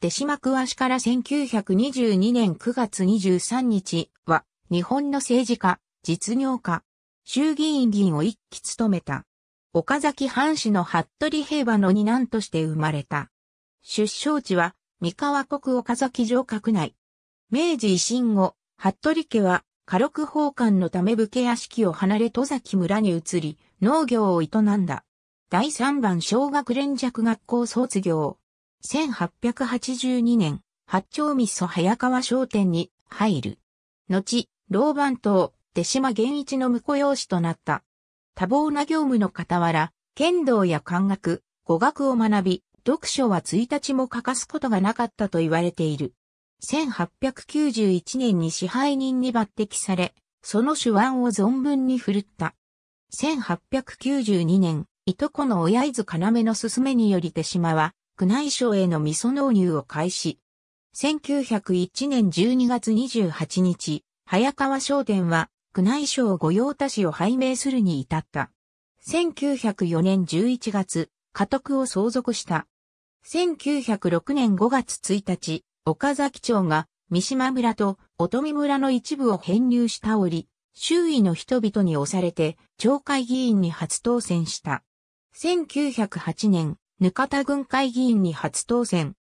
手島桑氏から1922年9月23日は、日本の政治家、実業家、衆議院議員を一期務めた。岡崎藩士の服部平和の二男として生まれた。出生地は、三河国岡崎城閣内。明治維新後、服部家は、家禄奉還のため武家屋敷を離れ戸崎村に移り、農業を営んだ。第三番小学連弱学校卒業。1882年、八丁味噌早川商店に入る。後、老番頭、手島源一の婿養子となった。多忙な業務の傍ら、剣道や漢学、語学を学び、読書は1日も欠かすことがなかったと言われている。1891年に支配人に抜擢され、その手腕を存分に振るった。1892年、いとこの親伊豆要の勧めにより手島は、宮内省への味噌納入を開始。1901年12月28日、早川商店は、宮内省御用達を拝命するに至った。1904年11月、家督を相続した。1906年5月1日、岡崎町が三島村と乙見村の一部を編入した折、周囲の人々に押されて、町会議員に初当選した。1908年ぬかた軍会議員に初当選。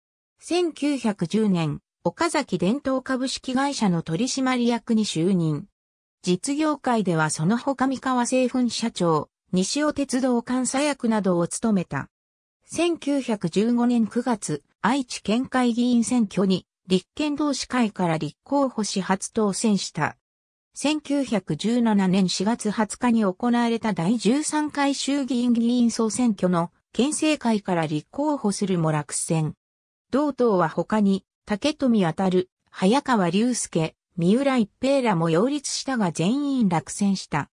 1910年、岡崎伝統株式会社の取締役に就任。実業界ではその他三河製粉社長、西尾鉄道監査役などを務めた。1915年9月、愛知県会議員選挙に、立憲同志会から立候補し初当選した。1917年4月20日に行われた第13回衆議院議員総選挙の県政会から立候補するも落選。同党は他に、竹富あたる、早川隆介、三浦一平らも擁立したが全員落選した。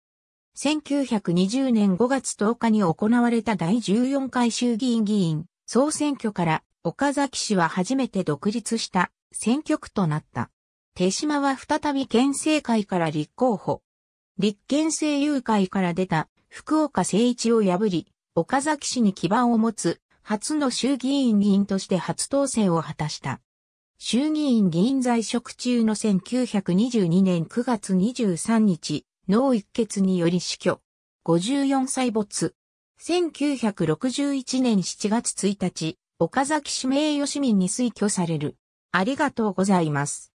1920年5月10日に行われた第14回衆議院議員総選挙から岡崎氏は初めて独立した選挙区となった。手島は再び県政会から立候補。立憲政友会から出た福岡誠一を破り、岡崎市に基盤を持つ初の衆議院議員として初当選を果たした。衆議院議員在職中の1922年9月23日、脳一血により死去。54歳没。1961年7月1日、岡崎市名誉市民に推挙される。ありがとうございます。